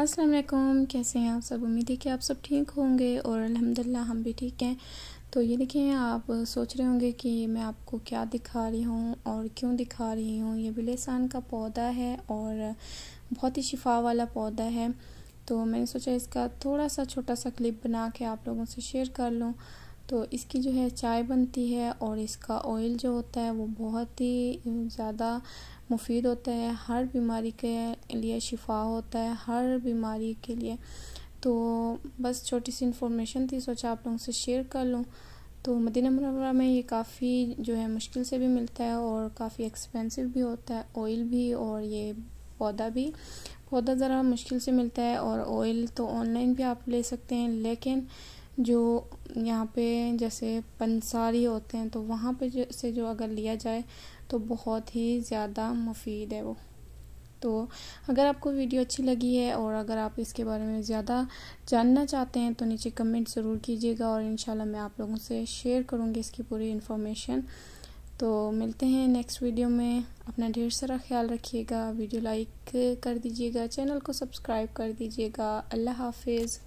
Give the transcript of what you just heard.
अस्सलाम वालेकुम कैसे हैं आप सब उम्मीद है कि आप सब ठीक होंगे और अल्हम्दुलिल्लाह हम भी ठीक हैं तो ये देखें आप सोच रहे होंगे कि मैं आपको क्या दिखा रही हूँ और क्यों दिखा रही हूँ ये बिलेसान का पौधा है और बहुत ही शिफा वाला पौधा है तो मैंने सोचा इसका थोड़ा सा छोटा सा क्लिप बना के आप लोगों से शेयर कर लूँ तो इसकी जो है चाय बनती है और इसका ऑयल जो होता है वो बहुत ही ज़्यादा मुफीद होता है हर बीमारी के लिए शिफा होता है हर बीमारी के लिए तो बस छोटी सी इन्फॉर्मेशन थी सोचा आप लोगों से शेयर कर लूँ तो मदीना मनवरा में ये काफ़ी जो है मुश्किल से भी मिलता है और काफ़ी एक्सपेंसिव भी होता है ऑयल भी और ये पौधा भी पौधा ज़रा मुश्किल से मिलता है और ऑयल तो ऑनलाइन भी आप ले सकते हैं लेकिन जो यहाँ पे जैसे पंसारी होते हैं तो वहाँ पे जैसे जो अगर लिया जाए तो बहुत ही ज़्यादा मुफीद है वो तो अगर आपको वीडियो अच्छी लगी है और अगर आप इसके बारे में ज़्यादा जानना चाहते हैं तो नीचे कमेंट ज़रूर कीजिएगा और इन मैं आप लोगों से शेयर करूँगी इसकी पूरी इन्फॉर्मेशन तो मिलते हैं नेक्स्ट वीडियो में अपना ढेर सारा ख्याल रखिएगा वीडियो लाइक कर दीजिएगा चैनल को सब्सक्राइब कर दीजिएगा अल्लाह हाफिज़